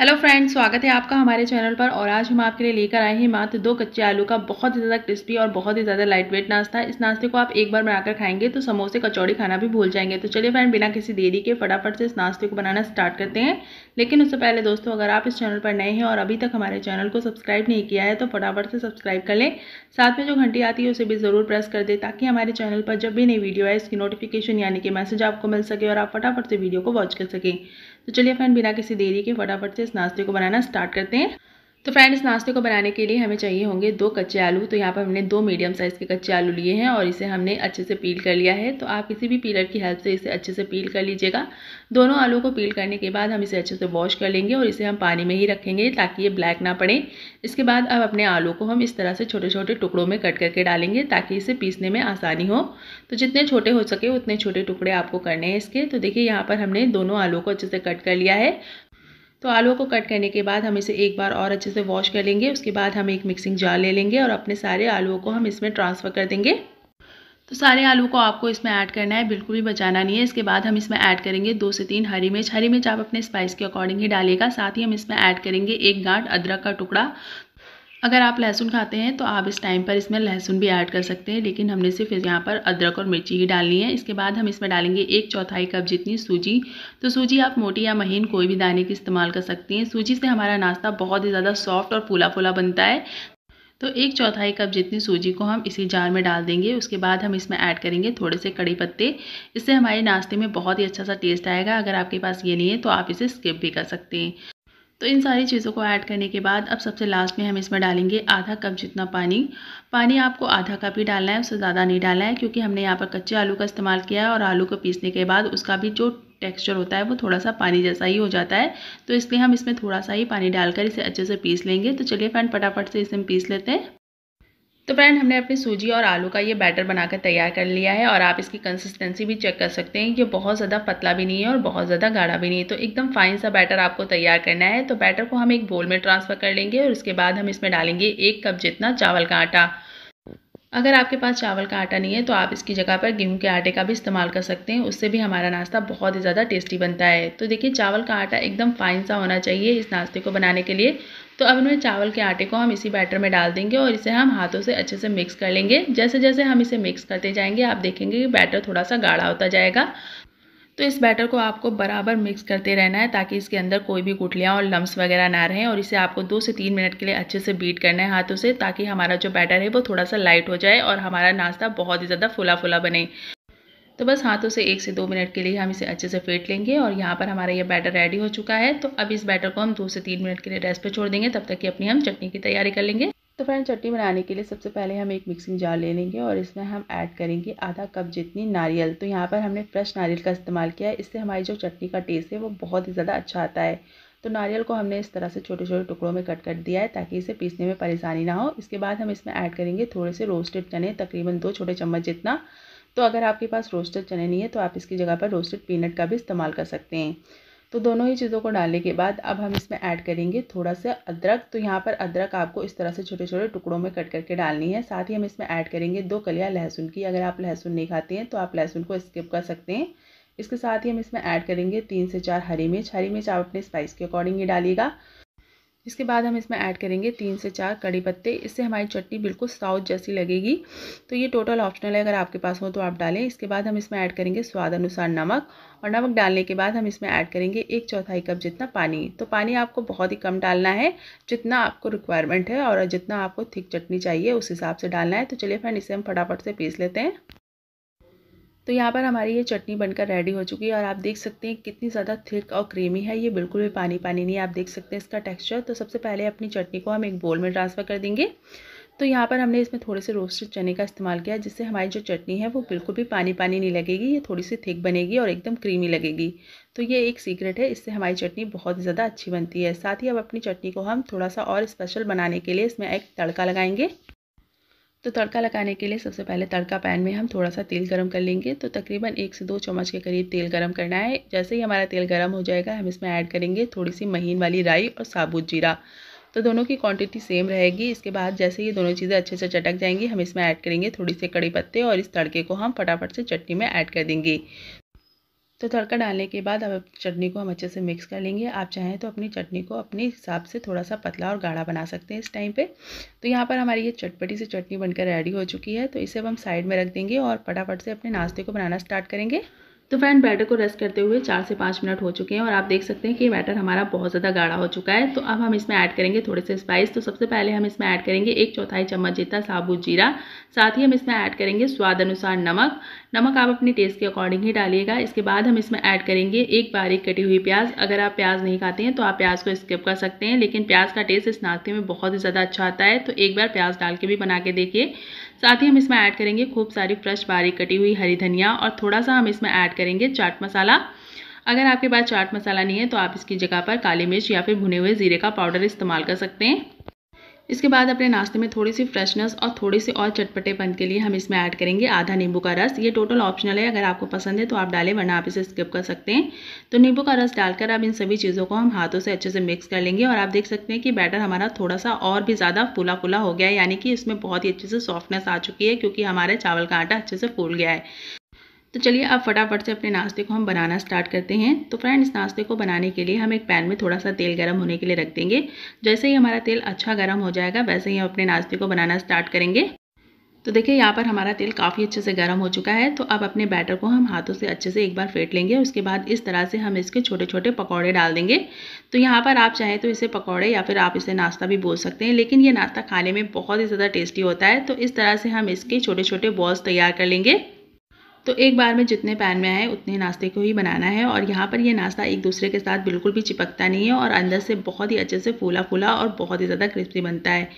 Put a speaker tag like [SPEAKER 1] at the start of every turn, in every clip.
[SPEAKER 1] hello friends स्वागत है आपका हमारे चैनल पर और आज हम आपके लिए लेकर आए हैं मात्र दो कच्चे आलू का बहुत ही ज़्यादा क्रिस्पी और बहुत ही ज़्यादा लाइट वेट नाश्ता इस नाश्ते को आप एक बार बनाकर खाएंगे तो समोसे कचौड़ी खाना भी भूल जाएंगे तो चलिए फ्रेंड बिना किसी देरी के फटाफट से इस नाश्ते को बनाना स्टार्ट करते हैं लेकिन उससे पहले दोस्तों अगर आप इस चैनल पर नए हैं और अभी तक हमारे चैनल को सब्सक्राइब नहीं किया है तो फटाफट से सब्सक्राइब कर लें साथ में जो घंटी आती है उसे भी ज़रूर प्रेस कर दें ताकि हमारे चैनल पर जब भी नई वीडियो आए इसकी नोटिफिकेशन यानी कि मैसेज आपको मिल सके और आप फटाफट से वीडियो को वॉच कर सकें तो चलिए फ्रेंड बिना किसी देरी के फटाफट से इस नाश्ते को बनाना स्टार्ट करते हैं तो फ्रेंड्स नाश्ते को बनाने के लिए हमें चाहिए होंगे दो कच्चे आलू तो यहाँ पर हमने दो मीडियम साइज़ के कच्चे आलू लिए हैं और इसे हमने अच्छे से पील कर लिया है तो आप किसी भी पीलर की हेल्प से इसे अच्छे से पील कर लीजिएगा दोनों आलू को पील करने के बाद हम इसे अच्छे से वॉश कर लेंगे और इसे हम पानी में ही रखेंगे ताकि ये ब्लैक ना पड़े इसके बाद अब अपने आलू को हम इस तरह से छोटे छोटे टुकड़ों में कट करके डालेंगे ताकि इसे पीसने में आसानी हो तो जितने छोटे हो सके उतने छोटे टुकड़े आपको करने हैं इसके तो देखिए यहाँ पर हमने दोनों आलू को अच्छे से कट कर लिया है तो आलू को कट करने के बाद हम इसे एक बार और अच्छे से वॉश कर लेंगे उसके बाद हम एक मिक्सिंग जार ले लेंगे और अपने सारे आलुओं को हम इसमें ट्रांसफ़र कर देंगे तो सारे आलू को आपको इसमें ऐड करना है बिल्कुल भी बचाना नहीं है इसके बाद हम इसमें ऐड करेंगे दो से तीन हरी मिर्च हरी मिर्च आप अपने स्पाइस के अकॉर्डिंग ही डालिएगा साथ ही हम इसमें ऐड करेंगे एक गांठ अदरक का टुकड़ा अगर आप लहसुन खाते हैं तो आप इस टाइम पर इसमें लहसुन भी ऐड कर सकते हैं लेकिन हमने सिर्फ यहाँ पर अदरक और मिर्ची ही डालनी है इसके बाद हम इसमें डालेंगे एक चौथाई कप जितनी सूजी तो सूजी आप मोटी या महीन कोई भी दाने की इस्तेमाल कर सकती हैं सूजी से हमारा नाश्ता बहुत ही ज़्यादा सॉफ्ट और फूला फूला बनता है तो एक चौथाई कप जितनी सूजी को हम इसी जार में डाल देंगे उसके बाद हम इसमें ऐड करेंगे थोड़े से कड़ी पत्ते इससे हमारे नाश्ते में बहुत ही अच्छा सा टेस्ट आएगा अगर आपके पास ये नहीं है तो आप इसे स्किप भी कर सकते हैं तो इन सारी चीज़ों को ऐड करने के बाद अब सबसे लास्ट में हम इसमें डालेंगे आधा कप जितना पानी पानी आपको आधा कप ही डालना है उससे ज़्यादा नहीं डालना है क्योंकि हमने यहाँ पर कच्चे आलू का इस्तेमाल किया है और आलू को पीसने के बाद उसका भी जो टेक्सचर होता है वो थोड़ा सा पानी जैसा ही हो जाता है तो इसलिए हम इसमें थोड़ा सा ही पानी डालकर इसे अच्छे से पीस लेंगे तो चलिए फ्रेंड फटाफट से इसे हम पीस लेते हैं तो फ्रेंड हमने अपनी सूजी और आलू का ये बैटर बनाकर तैयार कर लिया है और आप इसकी कंसिस्टेंसी भी चेक कर सकते हैं कि बहुत ज़्यादा पतला भी नहीं है और बहुत ज़्यादा गाढ़ा भी नहीं है तो एकदम फाइन सा बैटर आपको तैयार करना है तो बैटर को हम एक बोल में ट्रांसफ़र कर लेंगे और उसके बाद हम इसमें डालेंगे एक कप जितना चावल का आटा अगर आपके पास चावल का आटा नहीं है तो आप इसकी जगह पर गेहूं के आटे का भी इस्तेमाल कर सकते हैं उससे भी हमारा नाश्ता बहुत ही ज़्यादा टेस्टी बनता है तो देखिए चावल का आटा एकदम फाइन सा होना चाहिए इस नाश्ते को बनाने के लिए तो अब इनमें चावल के आटे को हम इसी बैटर में डाल देंगे और इसे हम हाथों से अच्छे से मिक्स कर लेंगे जैसे जैसे हम इसे मिक्स करते जाएंगे आप देखेंगे कि बैटर थोड़ा सा गाढ़ा होता जाएगा तो इस बैटर को आपको बराबर मिक्स करते रहना है ताकि इसके अंदर कोई भी गुठलियाँ और लम्स वगैरह ना रहें और इसे आपको दो से तीन मिनट के लिए अच्छे से बीट करना है हाथों से ताकि हमारा जो बैटर है वो थोड़ा सा लाइट हो जाए और हमारा नाश्ता बहुत ही ज़्यादा फुला फुला बने तो बस हाथों से एक से दो मिनट के लिए हम इसे अच्छे से फेंट लेंगे और यहाँ पर हमारा ये बैटर रेडी हो चुका है तो अब इस बैटर को हम दो से तीन मिनट के लिए रेस्ट पर छोड़ देंगे तब तक कि अपनी हम चटनी की तैयारी कर लेंगे तो फ्रेंड चटनी बनाने के लिए सबसे पहले हम एक मिक्सिंग जार ले लेंगे और इसमें हम ऐड करेंगे आधा कप जितनी नारियल तो यहाँ पर हमने फ्रेश नारियल का इस्तेमाल किया है इससे हमारी जो चटनी का टेस्ट है वो बहुत ही ज़्यादा अच्छा आता है तो नारियल को हमने इस तरह से छोटे छोटे टुकड़ों में कट कर दिया है ताकि इसे पीसने में परेशानी ना हो इसके बाद हम इसमें ऐड करेंगे थोड़े से रोस्टेड चने तकरीबन दो छोटे चम्मच जितना तो अगर आपके पास रोस्टेड चने नहीं है तो आप इसकी जगह पर रोस्टेड पीनट का भी इस्तेमाल कर सकते हैं तो दोनों ही चीज़ों को डालने के बाद अब हम इसमें ऐड करेंगे थोड़ा सा अदरक तो यहाँ पर अदरक आपको इस तरह से छोटे छोटे टुकड़ों में कट करके डालनी है साथ ही हम इसमें ऐड करेंगे दो कलिया लहसुन की अगर आप लहसुन नहीं खाते हैं तो आप लहसुन को स्किप कर सकते हैं इसके साथ ही हम इसमें ऐड करेंगे तीन से चार हरी मिर्च हरी मिर्च आप अपने स्पाइस के अकॉर्डिंग ही डालिएगा इसके बाद हम इसमें ऐड करेंगे तीन से चार कड़ी पत्ते इससे हमारी चटनी बिल्कुल साउथ जैसी लगेगी तो ये टोटल ऑप्शनल है अगर आपके पास हो तो आप डालें इसके बाद हम इसमें ऐड करेंगे स्वाद अनुसार नमक और नमक डालने के बाद हम इसमें ऐड करेंगे एक चौथाई कप जितना पानी तो पानी आपको बहुत ही कम डालना है जितना आपको रिक्वायरमेंट है और जितना आपको थिक चटनी चाहिए उस हिसाब से डालना है तो चलिए फ्रेंड इसे हम फटाफट से पीस लेते हैं तो यहाँ पर हमारी ये चटनी बनकर रेडी हो चुकी है और आप देख सकते हैं कितनी ज़्यादा थिक और क्रीमी है ये बिल्कुल भी पानी पानी नहीं आप देख सकते हैं इसका टेक्स्चर तो सबसे पहले अपनी चटनी को हम एक बोल में ट्रांसफ़र कर देंगे तो यहाँ पर हमने इसमें थोड़े से रोस्टेड चने का इस्तेमाल किया जिससे हमारी जो चटनी है वो बिल्कुल भी पानी पानी नहीं लगेगी ये थोड़ी सी थिक बनेगी और एकदम क्रीमी लगेगी तो ये एक सीक्रेट है इससे हमारी चटनी बहुत ज़्यादा अच्छी बनती है साथ ही अब अपनी चटनी को हम थोड़ा सा और स्पेशल बनाने के लिए इसमें एक तड़का लगाएंगे तो तड़का लगाने के लिए सबसे पहले तड़का पैन में हम थोड़ा सा तेल गरम कर लेंगे तो तकरीबन एक से दो चम्मच के करीब तेल गरम करना है जैसे ही हमारा तेल गरम हो जाएगा हम इसमें ऐड करेंगे थोड़ी सी महीन वाली राई और साबुत जीरा तो दोनों की क्वांटिटी सेम रहेगी इसके बाद जैसे ये दोनों चीज़ें अच्छे से चटक जाएंगी हम इसमें ऐड करेंगे थोड़ी सी कड़ी पत्ते और इस तड़के को हम फटाफट से चटनी में ऐड कर देंगे तो तड़का डालने के बाद अब चटनी को हम अच्छे से मिक्स कर लेंगे आप चाहें तो अपनी चटनी को अपने हिसाब से थोड़ा सा पतला और गाढ़ा बना सकते हैं इस टाइम पे तो यहाँ पर हमारी ये चटपटी से चटनी बनकर रेडी हो चुकी है तो इसे अब हम साइड में रख देंगे और फटाफट से अपने नाश्ते को बनाना स्टार्ट करेंगे तो फ्रेंड बैटर को रेस्ट करते हुए चार से पाँच मिनट हो चुके हैं और आप देख सकते हैं कि बैटर हमारा बहुत ज़्यादा गाढ़ा हो चुका है तो अब हम इसमें ऐड करेंगे थोड़े से स्पाइस तो सबसे पहले हम इसमें ऐड करेंगे एक चौथाई चम्मच जितना साबुत जीरा साथ ही हम इसमें ऐड करेंगे स्वाद अनुसार नमक नमक आप अपने टेस्ट के अकॉर्डिंग ही डालिएगा इसके बाद हम इसमें ऐड करेंगे एक बारीक कटी हुई प्याज अगर आप प्याज नहीं खाते हैं तो आप प्याज को स्किप कर सकते हैं लेकिन प्याज का टेस्ट इस नाश्ते में बहुत ही ज़्यादा अच्छा आता है तो एक बार प्याज डाल के भी बना के देखिए साथ ही हम इसमें ऐड करेंगे खूब सारी फ्रेश बारीक कटी हुई हरी धनिया और थोड़ा सा हम इसमें ऐड करेंगे चाट मसाला अगर आपके पास चाट मसाला नहीं है तो आप इसकी जगह पर काली मिर्च या फिर भुने हुए जीरे का पाउडर इस्तेमाल कर सकते हैं इसके बाद अपने नाश्ते में थोड़ी सी फ्रेशनेस और थोड़ी सी और चटपटेपन के लिए हम इसमें ऐड करेंगे आधा नींबू का रस ये टोटल ऑप्शनल है अगर आपको पसंद है तो आप डालें वरना आप इसे स्किप कर सकते हैं तो नींबू का रस डालकर आप इन सभी चीज़ों को हम हाथों से अच्छे से मिक्स कर लेंगे और आप देख सकते हैं कि बैटर हमारा थोड़ा सा और भी ज़्यादा फूला फूला हो गया है यानी कि इसमें बहुत ही अच्छे से सॉफ्टनेस आ चुकी है क्योंकि हमारे चावल का आटा अच्छे से फूल गया है तो चलिए अब फटाफट से अपने नाश्ते को हम बनाना स्टार्ट करते हैं तो फ्रेंड इस नाश्ते को बनाने के लिए हम एक पैन में थोड़ा सा तेल गर्म होने के लिए रख देंगे जैसे ही हमारा तेल अच्छा गर्म हो जाएगा वैसे ही हम अपने नाश्ते को बनाना स्टार्ट करेंगे तो देखिए यहाँ पर हमारा तेल काफ़ी अच्छे से गर्म हो चुका है तो अब अपने बैटर को हम हाथों से अच्छे से एक बार फेंट लेंगे उसके बाद इस तरह से हम इसके छोटे छोटे पकौड़े डाल देंगे तो यहाँ पर आप चाहें तो इसे पकौड़े या फिर आप इसे नाश्ता भी बोल सकते हैं लेकिन ये नाश्ता खाने में बहुत ही ज़्यादा टेस्टी होता है तो इस तरह से हम इसके छोटे छोटे बॉल्स तैयार कर लेंगे तो एक बार में जितने पैन में आए उतने नाश्ते को ही बनाना है और यहाँ पर ये नाश्ता एक दूसरे के साथ बिल्कुल भी चिपकता नहीं है और अंदर से बहुत ही अच्छे से फूला फूला और बहुत ही ज़्यादा क्रिस्पी बनता है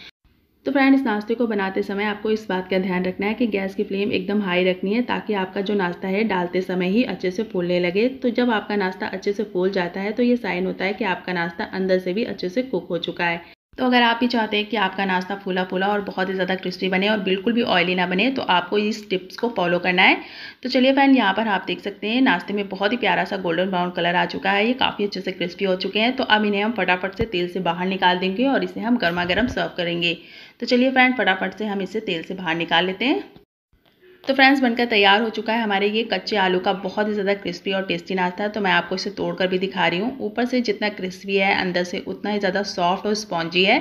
[SPEAKER 1] तो फ्रेंड इस नाश्ते को बनाते समय आपको इस बात का ध्यान रखना है कि गैस की फ्लेम एकदम हाई रखनी है ताकि आपका जो नाश्ता है डालते समय ही अच्छे से फूलने लगे तो जब आपका नाश्ता अच्छे से फूल जाता है तो ये साइन होता है कि आपका नाश्ता अंदर से भी अच्छे से कुक हो चुका है तो अगर आप भी चाहते हैं कि आपका नाश्ता फूला फूला और बहुत ही ज़्यादा क्रिस्पी बने और बिल्कुल भी ऑयली ना बने तो आपको इस टिप्स को फॉलो करना है तो चलिए फ्रेंड यहाँ पर आप देख सकते हैं नाश्ते में बहुत ही प्यारा सा गोल्डन ब्राउन कलर आ चुका है ये काफ़ी अच्छे से क्रिस्पी हो चुके हैं तो अब इन्हें हम फटाफट से तेल से बाहर निकाल देंगे और इसे हम गर्मा गर्म सर्व करेंगे तो चलिए फ्रेंड फटाफट से हम इसे तेल से बाहर निकाल लेते हैं तो फ्रेंड्स बनकर तैयार हो चुका है हमारे ये कच्चे आलू का बहुत ही ज़्यादा क्रिस्पी और टेस्टी नाश्ता है तो मैं आपको इसे तोड़कर भी दिखा रही हूँ ऊपर से जितना क्रिस्पी है अंदर से उतना ही ज़्यादा सॉफ्ट और स्पॉन्जी है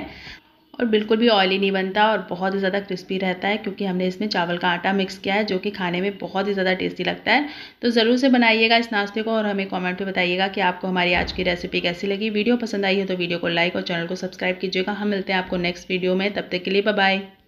[SPEAKER 1] और बिल्कुल भी ऑयली नहीं बनता और बहुत ही ज़्यादा क्रिस्पी रहता है क्योंकि हमने इसमें चावल का आटा मिक्स किया है जो कि खाने में बहुत ही ज़्यादा टेस्टी लगता है तो ज़रूर से बनाइएगा इस नाश्ते को और हमें कमेंट में बताइएगा कि आपको हमारी आज की रेसिपी कैसी लगी वीडियो पसंद आई है तो वीडियो को लाइक और चैनल को सब्सक्राइब कीजिएगा हम मिलते हैं आपको नेक्स्ट वीडियो में तब तक के लिए बाय